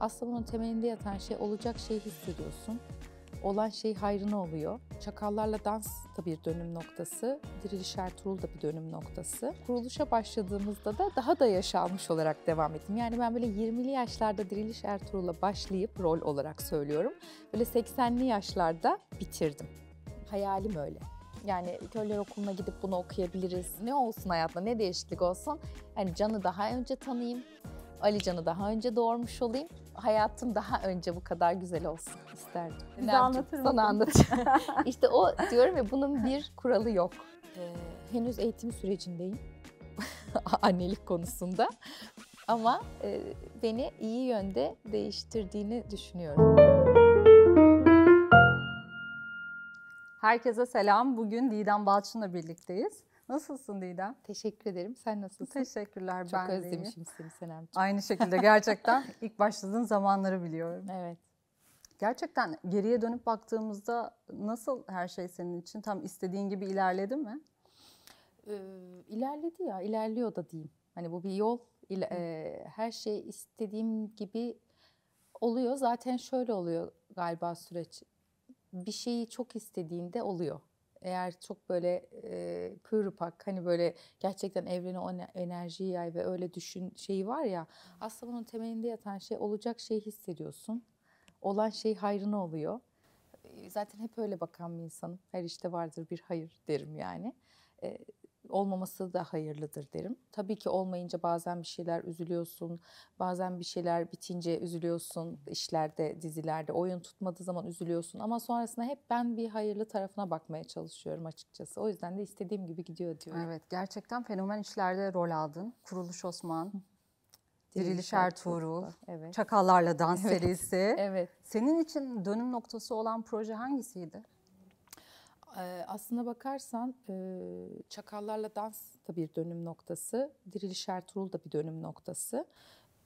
Aslında bunun temelinde yatan şey olacak şeyi hissediyorsun. Olan şey hayrına oluyor. Çakallarla dans da bir dönüm noktası. Diriliş Ertuğrul da bir dönüm noktası. Kuruluşa başladığımızda da daha da yaşanmış olarak devam ettim. Yani ben böyle 20'li yaşlarda Diriliş Ertuğrul'a başlayıp rol olarak söylüyorum. Böyle 80'li yaşlarda bitirdim. Hayalim öyle. Yani köyler okuluna gidip bunu okuyabiliriz. Ne olsun hayatta, ne değişiklik olsun. Yani Can'ı daha önce tanıyayım. Ali Can'ı daha önce doğurmuş olayım hayatım daha önce bu kadar güzel olsun isterdim. ne anlatır mısın? Sana anlatacağım. işte o diyorum ya bunun bir kuralı yok. Ee, henüz eğitim sürecindeyim. Annelik konusunda. Ama e, beni iyi yönde değiştirdiğini düşünüyorum. Herkese selam. Bugün Didem Balçın'la birlikteyiz. Nasılsın Didem? Teşekkür ederim. Sen nasılsın? Teşekkürler. Çok ben özlemişim de seni Senemciğim. Aynı şekilde gerçekten ilk başladığın zamanları biliyorum. Evet. Gerçekten geriye dönüp baktığımızda nasıl her şey senin için tam istediğin gibi ilerledi mi? Ee, ilerledi ya, ilerliyor da diyeyim. Hani bu bir yol. İle, e, her şey istediğim gibi oluyor. Zaten şöyle oluyor galiba süreç. Bir şeyi çok istediğinde oluyor eğer çok böyle e, pırpak hani böyle gerçekten evrene o enerjiyi yay ve öyle düşün şeyi var ya aslında bunun temelinde yatan şey olacak şeyi hissediyorsun. Olan şey hayrına oluyor. Zaten hep öyle bakan bir insanım. Her işte vardır bir hayır derim yani. E, olmaması da hayırlıdır derim. Tabii ki olmayınca bazen bir şeyler üzülüyorsun, bazen bir şeyler bitince üzülüyorsun, işlerde, dizilerde, oyun tutmadığı zaman üzülüyorsun ama sonrasında hep ben bir hayırlı tarafına bakmaya çalışıyorum açıkçası. O yüzden de istediğim gibi gidiyor diyorum. Evet, gerçekten fenomen işlerde rol aldın. Kuruluş Osman, Diriliş Ertuğrul, evet. Çakallarla Dans evet. serisi. Evet. Senin için dönüm noktası olan proje hangisiydi? Ee, aslına bakarsan e, Çakallarla Dans da bir dönüm noktası, Diriliş Ertuğrul da bir dönüm noktası.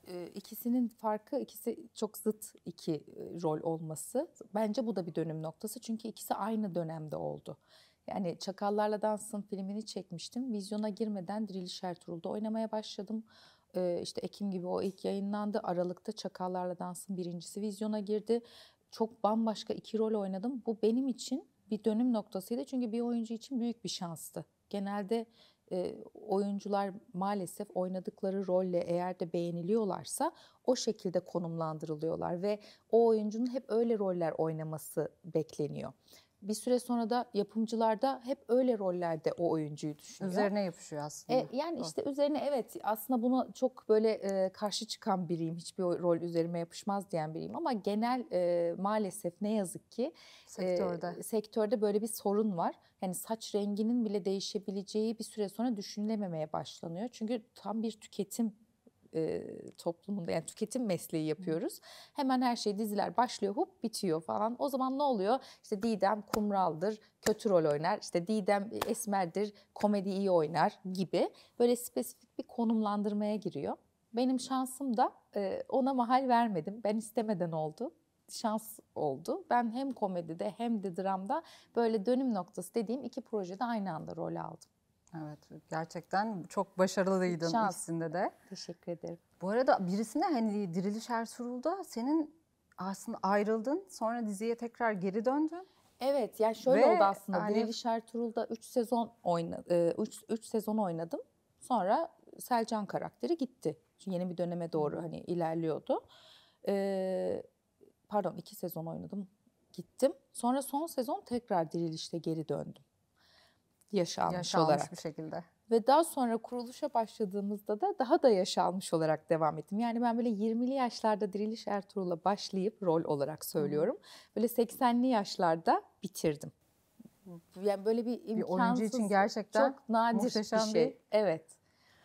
Ee, ikisinin farkı, ikisi çok zıt iki e, rol olması. Bence bu da bir dönüm noktası çünkü ikisi aynı dönemde oldu. Yani Çakallarla Dans'ın filmini çekmiştim. Vizyona girmeden Diriliş Ertuğrul'da oynamaya başladım. Ee, işte Ekim gibi o ilk yayınlandı. Aralık'ta Çakallarla Dans'ın birincisi vizyona girdi. Çok bambaşka iki rol oynadım. Bu benim için bir dönüm noktasıydı. Çünkü bir oyuncu için büyük bir şanstı. Genelde e, oyuncular maalesef oynadıkları rolle eğer de beğeniliyorlarsa o şekilde konumlandırılıyorlar ve o oyuncunun hep öyle roller oynaması bekleniyor bir süre sonra da yapımcılarda hep öyle rollerde o oyuncuyu düşünüyor. Üzerine yapışıyor aslında. E, yani o. işte üzerine evet aslında buna çok böyle e, karşı çıkan biriyim. Hiçbir rol üzerime yapışmaz diyen biriyim ama genel e, maalesef ne yazık ki e, sektörde e, sektörde böyle bir sorun var. Yani saç renginin bile değişebileceği bir süre sonra düşünülememeye başlanıyor. Çünkü tam bir tüketim e, toplumunda yani tüketim mesleği yapıyoruz. Hemen her şey diziler başlıyor hop bitiyor falan. O zaman ne oluyor? İşte Didem kumraldır, kötü rol oynar. İşte Didem esmerdir, komedi iyi oynar gibi böyle spesifik bir konumlandırmaya giriyor. Benim şansım da e, ona mahal vermedim. Ben istemeden oldu şans oldu. Ben hem komedide hem de dramda böyle dönüm noktası dediğim iki projede aynı anda rol aldım. Evet gerçekten çok başarılıydın Şans. ikisinde de. Teşekkür ederim. Bu arada birisinde hani Diriliş Ertuğrul'da senin aslında ayrıldın sonra diziye tekrar geri döndün. Evet yani şöyle Ve oldu aslında. Hani... Diriliş Ertuğrul'da 3 sezon oynadım. E, sezon oynadım. Sonra Selcan karakteri gitti. Çünkü yeni bir döneme doğru hmm. hani ilerliyordu. Ee, pardon iki sezon oynadım. Gittim. Sonra son sezon tekrar dirilişte geri döndüm yaşanmış, yaşanmış olarak. bir şekilde. Ve daha sonra kuruluşa başladığımızda da daha da yaşanmış olarak devam ettim. Yani ben böyle 20'li yaşlarda Diriliş Ertuğrul'a başlayıp rol olarak söylüyorum. Böyle 80'li yaşlarda bitirdim. Yani böyle bir imkansız, bir oyuncu için gerçekten çok nadir bir şey. Bir evet.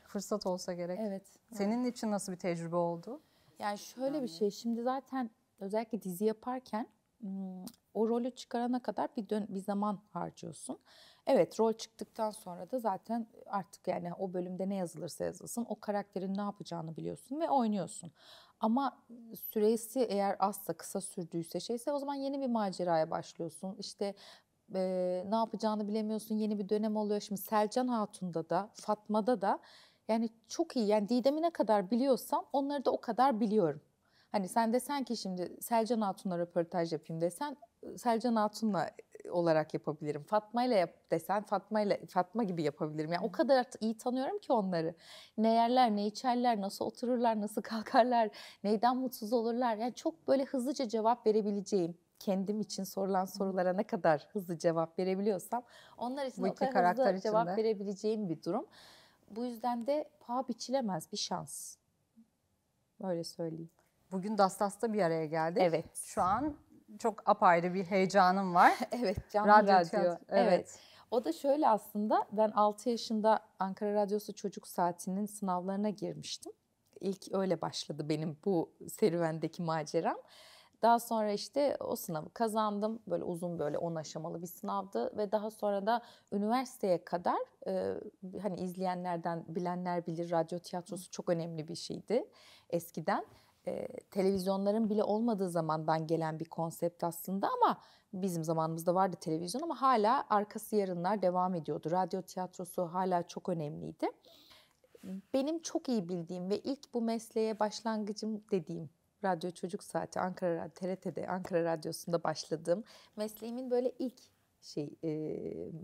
Fırsat olsa gerek. Evet. Senin için nasıl bir tecrübe oldu? Yani şöyle yani. bir şey. Şimdi zaten özellikle dizi yaparken Hmm, o rolü çıkarana kadar bir dön bir zaman harcıyorsun. Evet rol çıktıktan sonra da zaten artık yani o bölümde ne yazılırsa yazılsın o karakterin ne yapacağını biliyorsun ve oynuyorsun. Ama süresi eğer azsa kısa sürdüyse şeyse o zaman yeni bir maceraya başlıyorsun. İşte e, ne yapacağını bilemiyorsun yeni bir dönem oluyor. Şimdi Selcan Hatun'da da Fatma'da da yani çok iyi yani Didem'i ne kadar biliyorsam onları da o kadar biliyorum. Hani sen desen ki şimdi Selcan Hatun'la röportaj yapayım desen Selcan Hatun'la e, olarak yapabilirim. Fatma ile yap desen Fatma ile Fatma gibi yapabilirim. Yani o kadar iyi tanıyorum ki onları. Ne yerler, ne içerler, nasıl otururlar, nasıl kalkarlar, neyden mutsuz olurlar. Yani çok böyle hızlıca cevap verebileceğim kendim için sorulan sorulara ne kadar hızlı cevap verebiliyorsam onlar için Bu o kadar karakter hızlı içinde. cevap verebileceğim bir durum. Bu yüzden de paha biçilemez bir şans. Böyle söyleyeyim bugün Dastas'ta bir araya geldik. Evet. Şu an çok apayrı bir heyecanım var. evet, canlı radyo. radyo. Evet. evet. O da şöyle aslında ben 6 yaşında Ankara Radyosu Çocuk Saati'nin sınavlarına girmiştim. İlk öyle başladı benim bu serüvendeki maceram. Daha sonra işte o sınavı kazandım. Böyle uzun böyle 10 aşamalı bir sınavdı ve daha sonra da üniversiteye kadar e, hani izleyenlerden bilenler bilir radyo tiyatrosu çok önemli bir şeydi eskiden e, televizyonların bile olmadığı zamandan gelen bir konsept aslında ama bizim zamanımızda vardı televizyon ama hala arkası yarınlar devam ediyordu. Radyo tiyatrosu hala çok önemliydi. Benim çok iyi bildiğim ve ilk bu mesleğe başlangıcım dediğim Radyo Çocuk Saati Ankara TRT'de Ankara Radyosu'nda başladığım mesleğimin böyle ilk şey e,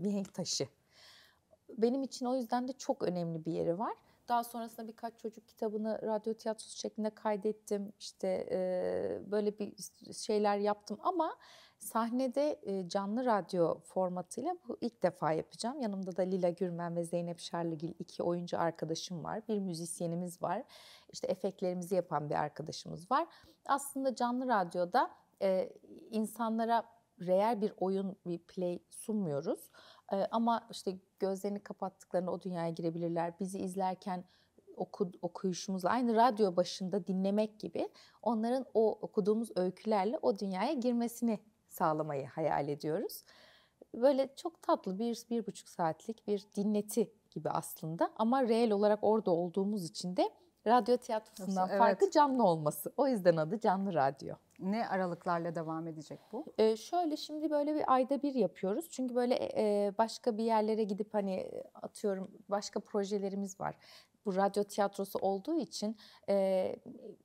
mihenk taşı. Benim için o yüzden de çok önemli bir yeri var. Daha sonrasında birkaç çocuk kitabını radyo tiyatrosu şeklinde kaydettim. İşte e, böyle bir şeyler yaptım ama sahnede e, canlı radyo formatıyla bu ilk defa yapacağım. Yanımda da Lila Gürmen ve Zeynep Şarlıgil iki oyuncu arkadaşım var. Bir müzisyenimiz var. İşte efektlerimizi yapan bir arkadaşımız var. Aslında canlı radyoda e, insanlara reel bir oyun, bir play sunmuyoruz ama işte gözlerini kapattıklarında o dünyaya girebilirler. Bizi izlerken oku, okuyuşumuzla aynı radyo başında dinlemek gibi onların o okuduğumuz öykülerle o dünyaya girmesini sağlamayı hayal ediyoruz. Böyle çok tatlı bir, bir buçuk saatlik bir dinleti gibi aslında ama reel olarak orada olduğumuz için de radyo tiyatrosundan evet. farklı canlı olması. O yüzden adı canlı radyo. Ne aralıklarla devam edecek bu? Ee, şöyle şimdi böyle bir ayda bir yapıyoruz. Çünkü böyle e, e, başka bir yerlere gidip hani atıyorum başka projelerimiz var. Bu radyo tiyatrosu olduğu için e,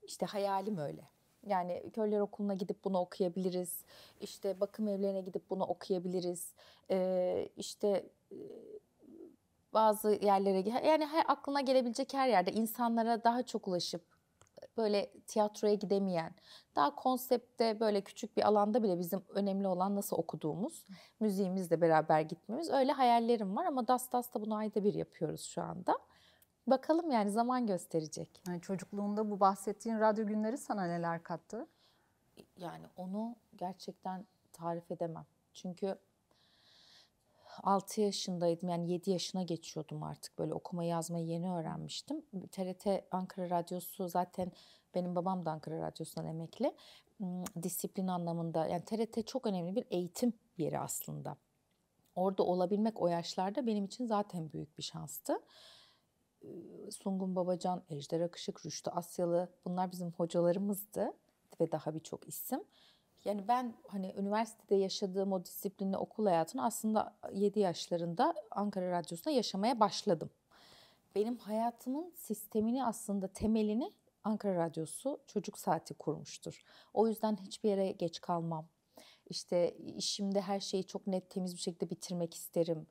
işte hayalim öyle. Yani köyler okuluna gidip bunu okuyabiliriz. İşte bakım evlerine gidip bunu okuyabiliriz. E, işte e, bazı yerlere yani her aklına gelebilecek her yerde insanlara daha çok ulaşıp böyle tiyatroya gidemeyen, daha konsepte böyle küçük bir alanda bile bizim önemli olan nasıl okuduğumuz, müziğimizle beraber gitmemiz. Öyle hayallerim var ama Das da bunu ayda bir yapıyoruz şu anda. Bakalım yani zaman gösterecek. Yani çocukluğunda bu bahsettiğin radyo günleri sana neler kattı? Yani onu gerçekten tarif edemem. Çünkü 6 yaşındaydım yani 7 yaşına geçiyordum artık böyle okuma yazmayı yeni öğrenmiştim. TRT Ankara Radyosu zaten benim babam da Ankara Radyosu'ndan emekli. Disiplin anlamında yani TRT çok önemli bir eğitim yeri aslında. Orada olabilmek o yaşlarda benim için zaten büyük bir şanstı. Sungun Babacan, Ejder Akışık, Rüştü Asyalı bunlar bizim hocalarımızdı ve daha birçok isim. Yani ben hani üniversitede yaşadığım o disiplinli okul hayatını aslında 7 yaşlarında Ankara Radyosu'nda yaşamaya başladım. Benim hayatımın sistemini aslında temelini Ankara Radyosu çocuk saati kurmuştur. O yüzden hiçbir yere geç kalmam. İşte işimde her şeyi çok net temiz bir şekilde bitirmek isterim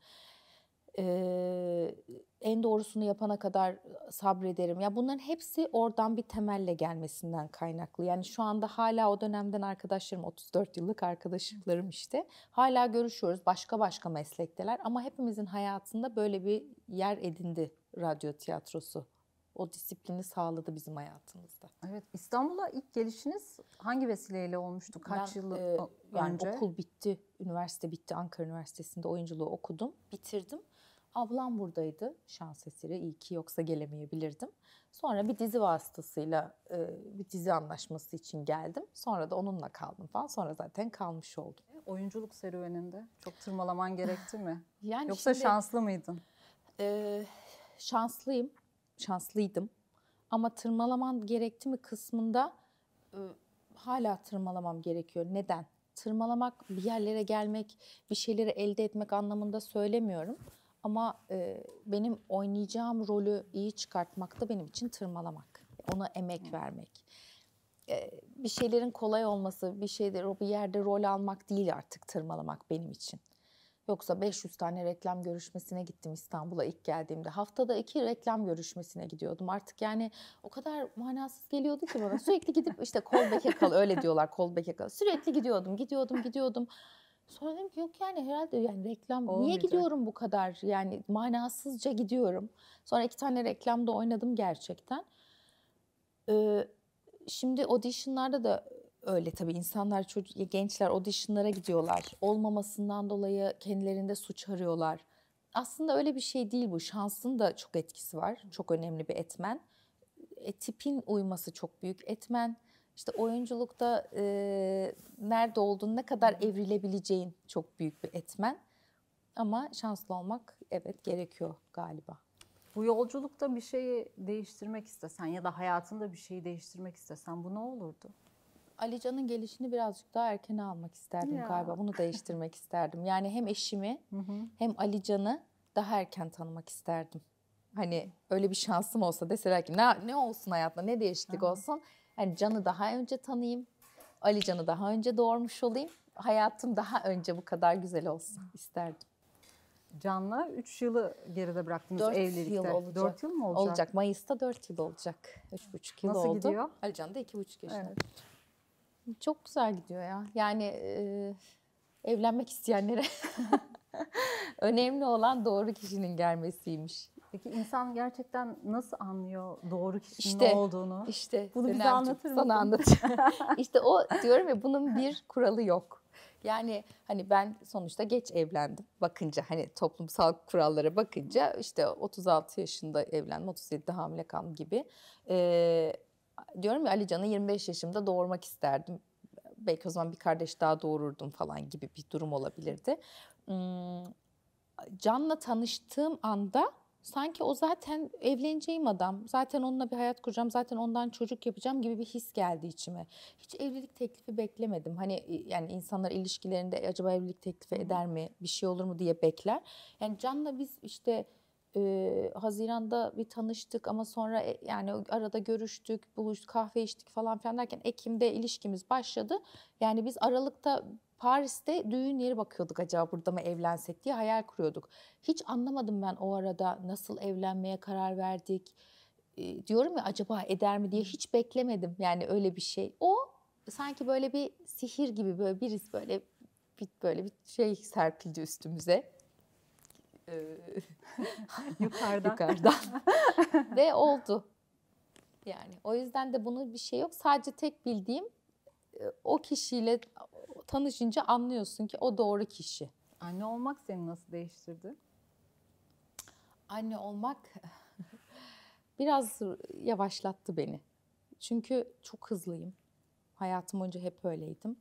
e, en doğrusunu yapana kadar sabrederim. Ya bunların hepsi oradan bir temelle gelmesinden kaynaklı. Yani şu anda hala o dönemden arkadaşlarım 34 yıllık arkadaşlarım işte. Hala görüşüyoruz. Başka başka meslekteler ama hepimizin hayatında böyle bir yer edindi radyo tiyatrosu. O disiplini sağladı bizim hayatımızda. Evet, İstanbul'a ilk gelişiniz hangi vesileyle olmuştu? Kaç yıl e, önce? Yani okul bitti, üniversite bitti. Ankara Üniversitesi'nde oyunculuğu okudum, bitirdim. Ablam buradaydı şans eseri. iyi ki yoksa gelemeyebilirdim. Sonra bir dizi vasıtasıyla e, bir dizi anlaşması için geldim. Sonra da onunla kaldım falan. Sonra zaten kalmış oldum. E, oyunculuk serüveninde çok tırmalaman gerekti mi? yani Yoksa şimdi, şanslı mıydın? E, şanslıyım. Şanslıydım. Ama tırmalaman gerekti mi kısmında e, hala tırmalamam gerekiyor. Neden? Tırmalamak bir yerlere gelmek, bir şeyleri elde etmek anlamında söylemiyorum. Ama e, benim oynayacağım rolü iyi çıkartmak da benim için tırmalamak. Ona emek evet. vermek. E, bir şeylerin kolay olması, bir şeyde bir yerde rol almak değil artık tırmalamak benim için. Yoksa 500 tane reklam görüşmesine gittim İstanbul'a ilk geldiğimde. Haftada iki reklam görüşmesine gidiyordum. Artık yani o kadar manasız geliyordu ki bana. Sürekli gidip işte callback'e kal öyle diyorlar callback'e kal. Sürekli gidiyordum, gidiyordum, gidiyordum. Sonra dedim ki yok yani herhalde yani reklam Olmayacak. niye gidiyorum bu kadar yani manasızca gidiyorum. Sonra iki tane reklamda oynadım gerçekten. Ee, şimdi auditionlarda da öyle tabii insanlar çocuk gençler auditionlara gidiyorlar. Olmamasından dolayı kendilerinde suç arıyorlar. Aslında öyle bir şey değil bu. Şansın da çok etkisi var. Çok önemli bir etmen. E, tipin uyması çok büyük etmen işte oyunculukta e, nerede olduğun, ne kadar evrilebileceğin çok büyük bir etmen. Ama şanslı olmak evet gerekiyor galiba. Bu yolculukta bir şeyi değiştirmek istesen ya da hayatında bir şeyi değiştirmek istesen bu ne olurdu? Alican'ın gelişini birazcık daha erken almak isterdim ya. galiba. Bunu değiştirmek isterdim. Yani hem eşimi hı hı. hem Alican'ı daha erken tanımak isterdim. Hani öyle bir şansım olsa deseler ki ne, ne olsun hayatla ne değişiklik hı. olsun Hani Can'ı daha önce tanıyayım. Ali Can'ı daha önce doğurmuş olayım. Hayatım daha önce bu kadar güzel olsun isterdim. Can'la 3 yılı geride bıraktınız dört evlilikte. Yıl olacak. 4 yıl mı olacak? Olacak. Mayıs'ta 4 yıl olacak. 3,5 yıl Nasıl oldu. Nasıl gidiyor? Ali Can da 2,5 yaşında. Evet. Çok güzel gidiyor ya. Yani e, evlenmek isteyenlere önemli olan doğru kişinin gelmesiymiş. Peki insan gerçekten nasıl anlıyor doğru kişinin işte, ne olduğunu? İşte bunu bize anlatır mısın? Sana anlatacağım. işte o diyorum ya bunun bir kuralı yok. Yani hani ben sonuçta geç evlendim bakınca hani toplumsal kurallara bakınca işte 36 yaşında evlendim 37'de hamile kaldım gibi. Ee, diyorum ya Ali Can'ı 25 yaşımda doğurmak isterdim. Belki o zaman bir kardeş daha doğururdum falan gibi bir durum olabilirdi. Hmm, can'la tanıştığım anda Sanki o zaten evleneceğim adam, zaten onunla bir hayat kuracağım, zaten ondan çocuk yapacağım gibi bir his geldi içime. Hiç evlilik teklifi beklemedim. Hani yani insanlar ilişkilerinde acaba evlilik teklifi eder mi, bir şey olur mu diye bekler. Yani Can'la biz işte e, Haziran'da bir tanıştık ama sonra e, yani arada görüştük, buluştuk, kahve içtik falan filan derken Ekim'de ilişkimiz başladı. Yani biz Aralık'ta Paris'te düğün yeri bakıyorduk acaba burada mı evlensek diye hayal kuruyorduk. Hiç anlamadım ben o arada nasıl evlenmeye karar verdik. E, diyorum ya acaba eder mi diye hiç beklemedim yani öyle bir şey. O sanki böyle bir sihir gibi böyle birisi böyle bir, böyle bir şey serpildi üstümüze. Ee, yukarıdan. yukarıdan. Ve oldu. Yani o yüzden de bunun bir şey yok. Sadece tek bildiğim e, o kişiyle tanışınca anlıyorsun ki o doğru kişi. Anne olmak seni nasıl değiştirdi? Anne olmak biraz yavaşlattı beni. Çünkü çok hızlıyım. Hayatım önce hep öyleydim.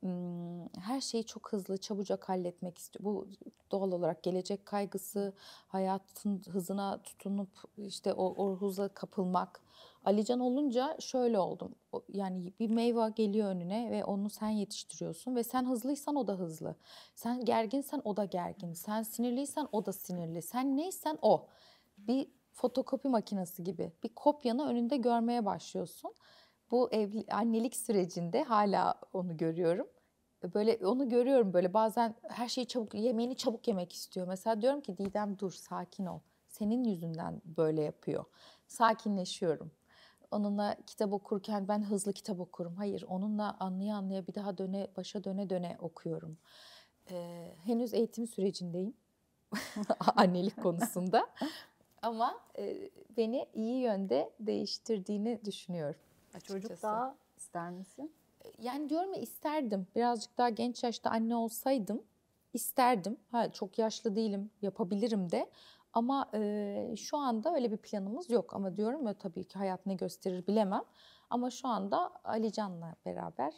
Hmm, her şeyi çok hızlı, çabucak halletmek istiyor. Bu doğal olarak gelecek kaygısı, hayatın hızına tutunup işte o, o hıza kapılmak. Alican olunca şöyle oldum. Yani bir meyve geliyor önüne ve onu sen yetiştiriyorsun ve sen hızlıysan o da hızlı. Sen gerginsen o da gergin. Sen sinirliysen o da sinirli. Sen neysen o. Bir fotokopi makinesi gibi bir kopyanı önünde görmeye başlıyorsun. Bu evli, annelik sürecinde hala onu görüyorum böyle onu görüyorum böyle bazen her şeyi çabuk yemeğini çabuk yemek istiyor. Mesela diyorum ki Didem dur sakin ol. Senin yüzünden böyle yapıyor. Sakinleşiyorum onunla kitap okurken ben hızlı kitap okurum. Hayır, onunla anlaya anlaya bir daha döne başa döne döne okuyorum. Ee, henüz eğitim sürecindeyim annelik konusunda ama e, beni iyi yönde değiştirdiğini düşünüyorum. E, açıkçası. Çocuk daha ister misin? E, yani diyorum ya isterdim. Birazcık daha genç yaşta anne olsaydım isterdim. Ha, çok yaşlı değilim, yapabilirim de. Ama e, şu anda öyle bir planımız yok. Ama diyorum ya tabii ki hayat ne gösterir bilemem. Ama şu anda Ali Can'la beraber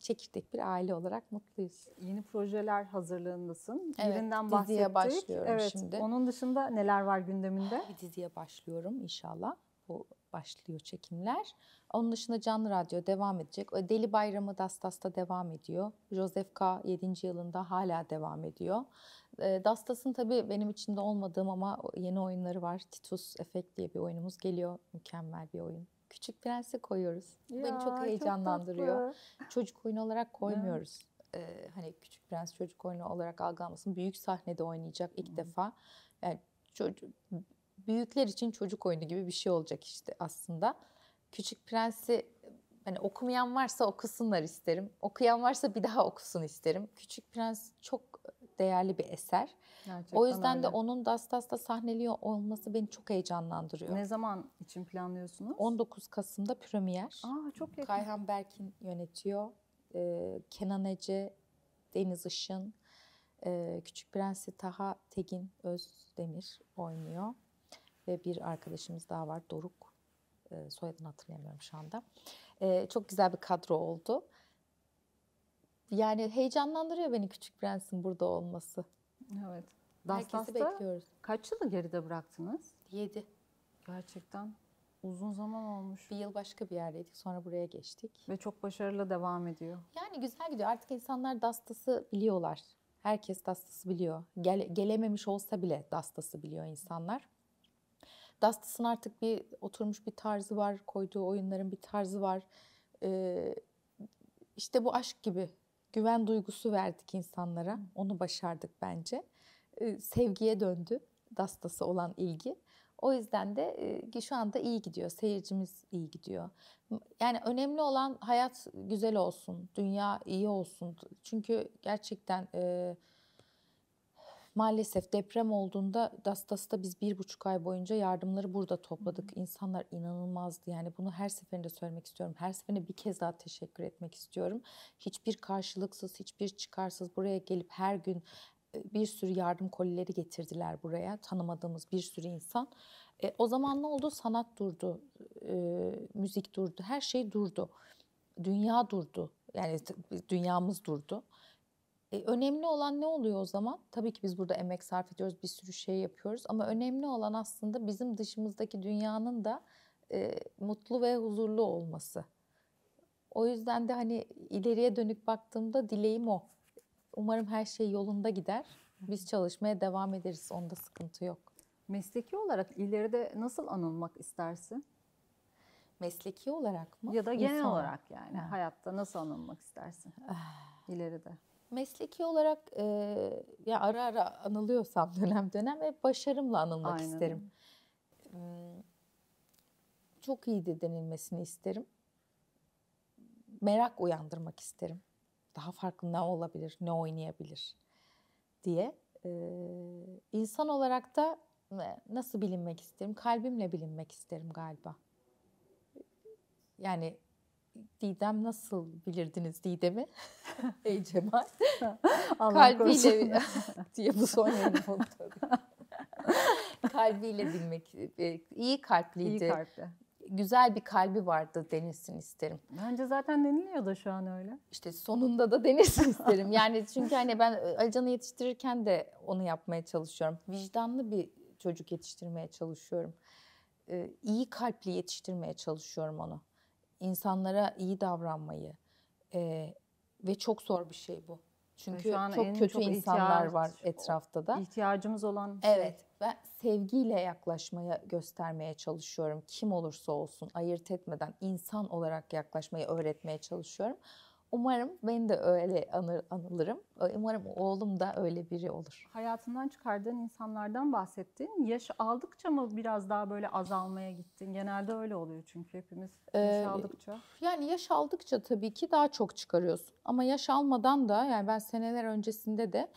çekirdek bir aile olarak mutluyuz. Yeni projeler hazırlığındasın. Evet, Birinden bahsettik. başlıyorum evet, şimdi. Onun dışında neler var gündeminde? Bir diziye başlıyorum inşallah bu başlıyor çekimler. Onun dışında Canlı Radyo devam edecek. O Deli Bayramı Dastas'ta devam ediyor. Joseph K. 7. yılında hala devam ediyor. Ee, Dastas'ın tabii benim içinde olmadığım ama yeni oyunları var. Titus Effect diye bir oyunumuz geliyor. Mükemmel bir oyun. Küçük Prens'i koyuyoruz. ya, beni çok heyecanlandırıyor. Çok Çocuk oyunu olarak koymuyoruz. ee, hani Küçük Prens çocuk oyunu olarak algılanmasın. Büyük sahnede oynayacak ilk hmm. defa. Yani çocuk büyükler için çocuk oyunu gibi bir şey olacak işte aslında. Küçük Prens'i hani okumayan varsa okusunlar isterim. Okuyan varsa bir daha okusun isterim. Küçük Prens çok değerli bir eser. Gerçekten o yüzden öyle. de onun Dastas'ta sahneliyor olması beni çok heyecanlandırıyor. Ne zaman için planlıyorsunuz? 19 Kasım'da premier. Aa çok yakın. Kayhan Berkin yönetiyor. Ee, Kenan Ece, Deniz Işın, e, Küçük Prensi Taha Tegin Özdemir oynuyor ve bir arkadaşımız daha var Doruk. E, soyadını hatırlayamıyorum şu anda. E, çok güzel bir kadro oldu. Yani heyecanlandırıyor beni Küçük Prens'in burada olması. Evet. Herkesi Dastas'ta bekliyoruz. Kaç yılı geride bıraktınız? yedi Gerçekten uzun zaman olmuş. Bir yıl başka bir yerdeydik sonra buraya geçtik. Ve çok başarılı devam ediyor. Yani güzel gidiyor. Artık insanlar Dastas'ı biliyorlar. Herkes Dastas'ı biliyor. Gel, gelememiş olsa bile Dastas'ı biliyor insanlar. Dustin artık bir oturmuş bir tarzı var. Koyduğu oyunların bir tarzı var. Ee, işte bu aşk gibi güven duygusu verdik insanlara. Onu başardık bence. Ee, sevgiye döndü Dastası olan ilgi. O yüzden de e, şu anda iyi gidiyor. Seyircimiz iyi gidiyor. Yani önemli olan hayat güzel olsun. Dünya iyi olsun. Çünkü gerçekten... E, Maalesef deprem olduğunda Dastas'ta biz bir buçuk ay boyunca yardımları burada topladık. İnsanlar inanılmazdı. Yani bunu her seferinde söylemek istiyorum. Her seferinde bir kez daha teşekkür etmek istiyorum. Hiçbir karşılıksız, hiçbir çıkarsız buraya gelip her gün e, bir sürü yardım kolileri getirdiler buraya tanımadığımız bir sürü insan. E, o zaman ne oldu? Sanat durdu, e, müzik durdu, her şey durdu. Dünya durdu. Yani dünyamız durdu. E, önemli olan ne oluyor o zaman? Tabii ki biz burada emek sarf ediyoruz, bir sürü şey yapıyoruz ama önemli olan aslında bizim dışımızdaki dünyanın da e, mutlu ve huzurlu olması. O yüzden de hani ileriye dönük baktığımda dileğim o. Umarım her şey yolunda gider. Biz çalışmaya devam ederiz. Onda sıkıntı yok. Mesleki olarak ileride nasıl anılmak istersin? Mesleki olarak mı? Ya da genel İnsan. olarak yani. Ha. Hayatta nasıl anılmak istersin? Ah. ileride mesleki olarak e, ya ara ara anılıyorsam dönem dönem ve başarımla anılmak Aynen. isterim. Hmm, çok iyi de denilmesini isterim. Merak uyandırmak isterim. Daha farklı ne olabilir, ne oynayabilir diye. Ee, insan olarak da nasıl bilinmek isterim? Kalbimle bilinmek isterim galiba. Yani Didem nasıl bilirdiniz Didem'i? Ey Cemal. Kalbiyle diye bu son yayınım oldu tabii. Kalbiyle bilmek. E, iyi kalpliydi. İyi kalpli. Güzel bir kalbi vardı denesin isterim. Bence zaten deniliyor da şu an öyle. İşte sonunda da denesin isterim. Yani çünkü hani ben e, Alican'ı yetiştirirken de onu yapmaya çalışıyorum. Vicdanlı bir çocuk yetiştirmeye çalışıyorum. E, iyi kalpli yetiştirmeye çalışıyorum onu insanlara iyi davranmayı e, ve çok zor bir şey bu. Çünkü Ve şu an çok kötü çok insanlar ihtiyaç, var etrafta da. İhtiyacımız olan bir şey. evet, şey. Ben sevgiyle yaklaşmaya göstermeye çalışıyorum. Kim olursa olsun ayırt etmeden insan olarak yaklaşmayı öğretmeye çalışıyorum. Umarım ben de öyle anır, anılırım. Umarım oğlum da öyle biri olur. Hayatından çıkardığın insanlardan bahsettin. Yaş aldıkça mı biraz daha böyle azalmaya gittin? Genelde öyle oluyor çünkü hepimiz ee, yaş ee, aldıkça. Yani yaş aldıkça tabii ki daha çok çıkarıyorsun. Ama yaş almadan da yani ben seneler öncesinde de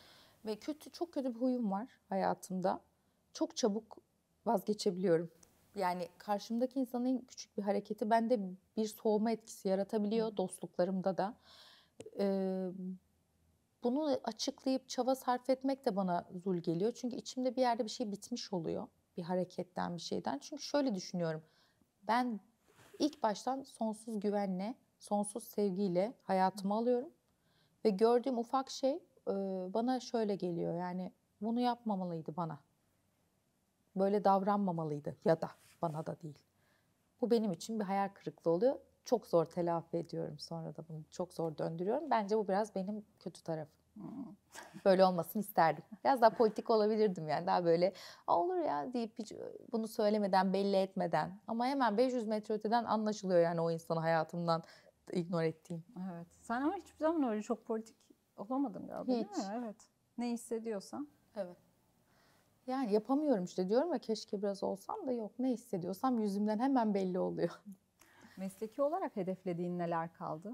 ve kötü çok kötü bir huyum var hayatımda. Çok çabuk vazgeçebiliyorum yani karşımdaki insanın küçük bir hareketi bende bir soğuma etkisi yaratabiliyor dostluklarımda da. Ee, bunu açıklayıp çaba sarf etmek de bana zul geliyor. Çünkü içimde bir yerde bir şey bitmiş oluyor. Bir hareketten bir şeyden. Çünkü şöyle düşünüyorum. Ben ilk baştan sonsuz güvenle, sonsuz sevgiyle hayatımı alıyorum. Ve gördüğüm ufak şey bana şöyle geliyor. Yani bunu yapmamalıydı bana böyle davranmamalıydı ya da bana da değil. Bu benim için bir hayal kırıklığı oluyor. Çok zor telafi ediyorum sonra da bunu. Çok zor döndürüyorum. Bence bu biraz benim kötü tarafım. Böyle olmasını isterdim. Biraz daha politik olabilirdim yani. Daha böyle olur ya deyip hiç bunu söylemeden, belli etmeden. Ama hemen 500 metre öteden anlaşılıyor yani o insanı hayatımdan ignore ettiğim. Evet. Sen ama hiçbir zaman öyle çok politik olamadın galiba hiç. değil mi? Evet. Ne hissediyorsan. Evet. Yani yapamıyorum işte diyorum ya keşke biraz olsam da yok ne hissediyorsam yüzümden hemen belli oluyor. Mesleki olarak hedeflediğin neler kaldı?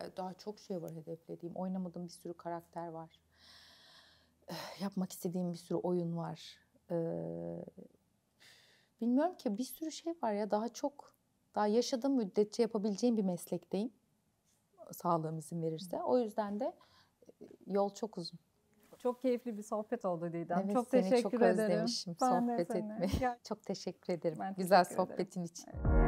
Ee, daha çok şey var hedeflediğim. Oynamadığım bir sürü karakter var. Eh, yapmak istediğim bir sürü oyun var. Ee, bilmiyorum ki bir sürü şey var ya daha çok. Daha yaşadığım müddetçe yapabileceğim bir meslekteyim. Sağlığım izin verirse. O yüzden de e, yol çok uzun. Çok keyifli bir sohbet oldu Didem. Evet, çok teşekkür çok ederim. çok özlemişim ben sohbet etmeyi. Çok teşekkür ederim. Ben teşekkür Güzel ederim. sohbetin için. Evet.